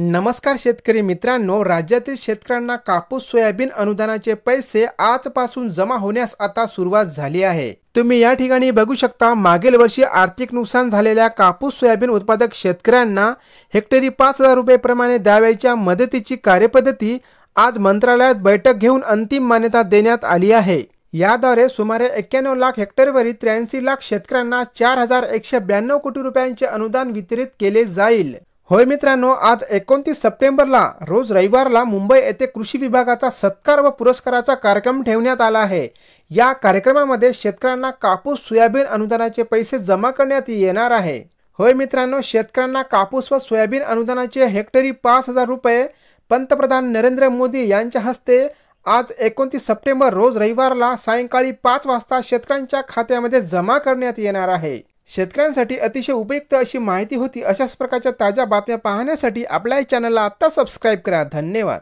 नमस्कार शेतकरी मित्रांनो राज्यातील शेतकऱ्यांना कापूस सोयाबीन अनुदानाचे पैसे आजपासून जमा होण्यास आता सुरुवात झाली आहे तुम्ही या ठिकाणी बघू शकता मागील वर्षी आर्थिक नुकसान झालेल्या कापूस सोयाबीन उत्पादक शेतकऱ्यांना हेक्टरी पाच हजार रुपये प्रमाणे द्यावयाच्या मदतीची कार्यपद्धती आज मंत्रालयात बैठक घेऊन अंतिम मान्यता देण्यात आली आहे याद्वारे सुमारे एक्क्याण्णव लाख हेक्टरवरील त्र्याऐंशी लाख शेतकऱ्यांना चार हजार एकशे ब्याण्णव कोटी रुपयांचे अनुदान वितरित केले जाईल होय मित्रांनो आज एकोणतीस सप्टेंबरला रोज रविवारला मुंबई येथे कृषी विभागाचा सत्कार व पुरस्काराचा कार्यक्रम ठेवण्यात आला आहे या कार्यक्रमामध्ये शेतकऱ्यांना कापूस सोयाबीन अनुदानाचे पैसे जमा करण्यात येणार आहे होय मित्रांनो शेतकऱ्यांना कापूस व सोयाबीन अनुदानाचे हेक्टरी पाच हजार रुपये पंतप्रधान नरेंद्र मोदी यांच्या हस्ते आज एकोणतीस सप्टेंबर रोज रविवारला सायंकाळी पाच वाजता शेतकऱ्यांच्या खात्यामध्ये जमा करण्यात येणार आहे शेतकऱ्यांसाठी अतिशय उपयुक्त अशी माहिती होती अशाच प्रकारच्या ताज्या बातम्या पाहण्यासाठी आपल्या चॅनलला आत्ता सबस्क्राईब करा धन्यवाद